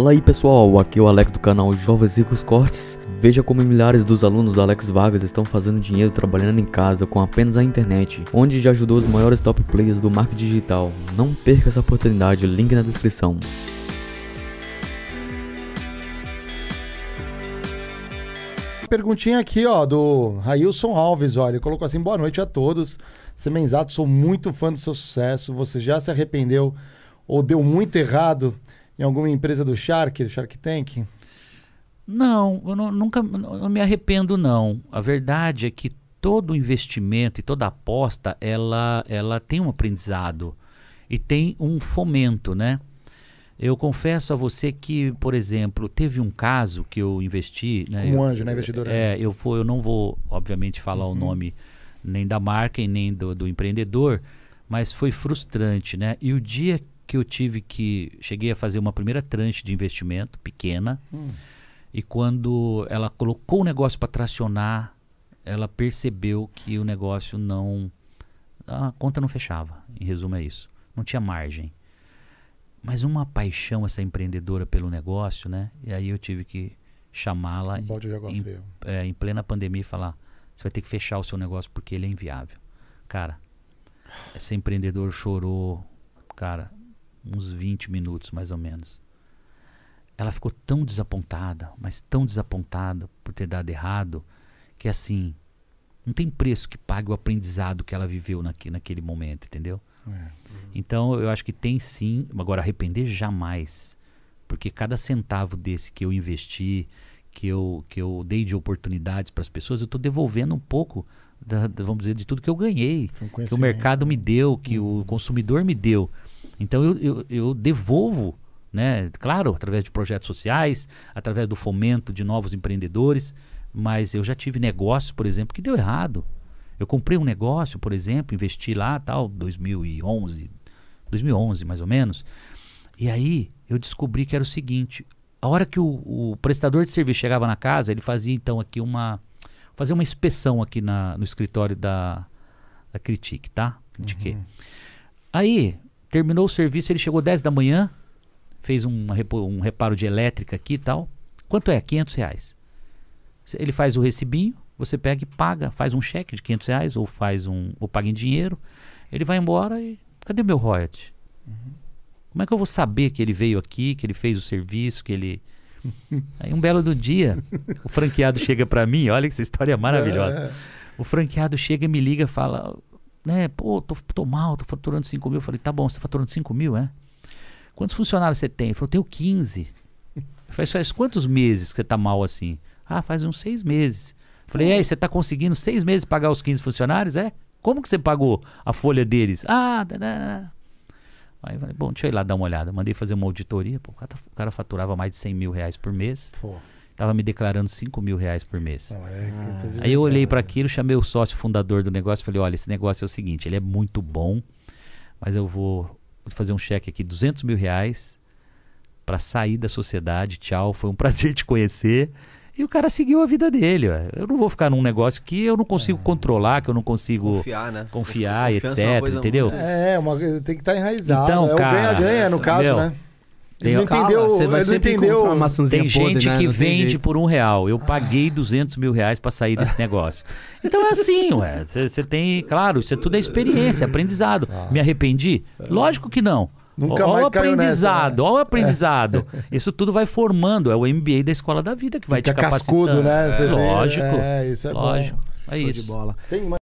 Fala aí pessoal, aqui é o Alex do canal Jovens Ricos Cortes. Veja como milhares dos alunos do Alex Vargas estão fazendo dinheiro trabalhando em casa com apenas a internet, onde já ajudou os maiores top players do marketing digital. Não perca essa oportunidade, link na descrição. perguntinha aqui, ó, do Railson Alves, ó. Ele colocou assim: boa noite a todos. Semenzato, sou muito fã do seu sucesso. Você já se arrependeu ou deu muito errado em alguma empresa do Shark, do Shark Tank? Não, eu não, nunca não me arrependo não. A verdade é que todo investimento e toda aposta, ela, ela tem um aprendizado e tem um fomento, né? Eu confesso a você que, por exemplo, teve um caso que eu investi. Né, um eu, anjo, né, investidor? Né? É, eu, for, eu não vou, obviamente, falar uhum. o nome nem da marca e nem do, do empreendedor, mas foi frustrante, né? E o dia que eu tive que. Cheguei a fazer uma primeira tranche de investimento pequena. Hum. E quando ela colocou o negócio para tracionar, ela percebeu que o negócio não. A conta não fechava. Em resumo, é isso. Não tinha margem. Mas uma paixão, essa empreendedora pelo negócio, né? E aí eu tive que chamá-la um em, é, em plena pandemia e falar: você vai ter que fechar o seu negócio porque ele é inviável. Cara, esse empreendedor chorou, cara, uns 20 minutos mais ou menos. Ela ficou tão desapontada, mas tão desapontada por ter dado errado, que assim, não tem preço que pague o aprendizado que ela viveu naquele momento, entendeu? É. Então eu acho que tem sim, agora arrepender jamais, porque cada centavo desse que eu investi, que eu, que eu dei de oportunidades para as pessoas, eu estou devolvendo um pouco, da, da, vamos dizer, de tudo que eu ganhei, que o mercado me né? deu, que hum. o uhum. consumidor me deu. Então eu, eu, eu devolvo, né? claro, através de projetos sociais, através do fomento de novos empreendedores, mas eu já tive negócios, por exemplo, que deu errado. Eu comprei um negócio, por exemplo, investi lá, tal, 2011, 2011 mais ou menos. E aí eu descobri que era o seguinte: a hora que o, o prestador de serviço chegava na casa, ele fazia então aqui uma fazer uma inspeção aqui na, no escritório da, da Critique, tá? Critique. Uhum. Aí Terminou o serviço, ele chegou 10 da manhã, fez um, um reparo de elétrica aqui e tal. Quanto é? 500 reais. Ele faz o recibinho, você pega e paga, faz um cheque de 500 reais ou faz um, ou paga em dinheiro. Ele vai embora e cadê meu royalty? Uhum. Como é que eu vou saber que ele veio aqui, que ele fez o serviço, que ele Aí um belo do dia, o franqueado chega para mim, olha que essa história é maravilhosa. O franqueado chega e me liga, fala: né? Pô, tô, tô mal, tô faturando 5 mil. Eu falei, tá bom, você tá faturando 5 mil, é? Quantos funcionários você tem? Ele falou, tenho 15. Eu falei, faz é quantos meses que você tá mal assim? Ah, faz uns seis meses. Eu falei, é, você tá conseguindo seis meses pagar os 15 funcionários, é? Como que você pagou a folha deles? Ah, da, da. Aí eu falei, bom, deixa eu ir lá dar uma olhada. Mandei fazer uma auditoria, pô, o cara, o cara faturava mais de 100 mil reais por mês. Pô. Tava me declarando 5 mil reais por mês. Ah, é ah. aí eu olhei para aquilo, chamei o sócio fundador do negócio e falei: olha, esse negócio é o seguinte, ele é muito bom, mas eu vou fazer um cheque aqui, 200 mil reais, para sair da sociedade. Tchau, foi um prazer te conhecer. E o cara seguiu a vida dele. Ó. Eu não vou ficar num negócio que eu não consigo é. controlar, que eu não consigo confiar, né? confiar é etc. É entendeu? Muito... É, uma, tem que estar tá enraizado. Então, né? é cara, ganha-ganha, no caso, né? Tem, não entendeu, você vai sempre entendeu. Uma maçãzinha Tem gente né? que vende por um real. Eu paguei 200 mil reais para sair desse negócio. Então é assim, ué. Você tem, claro, isso é tudo é experiência, aprendizado. Ah. Me arrependi? Lógico que não. Nunca olha mais o aprendizado, nessa, né? olha o é. aprendizado. É. Isso tudo vai formando, é o MBA da escola da vida que vai Fica te capacitando. Cascudo, né? Você lógico. é, isso é lógico. Bom. É isso. De bola. Tem mais...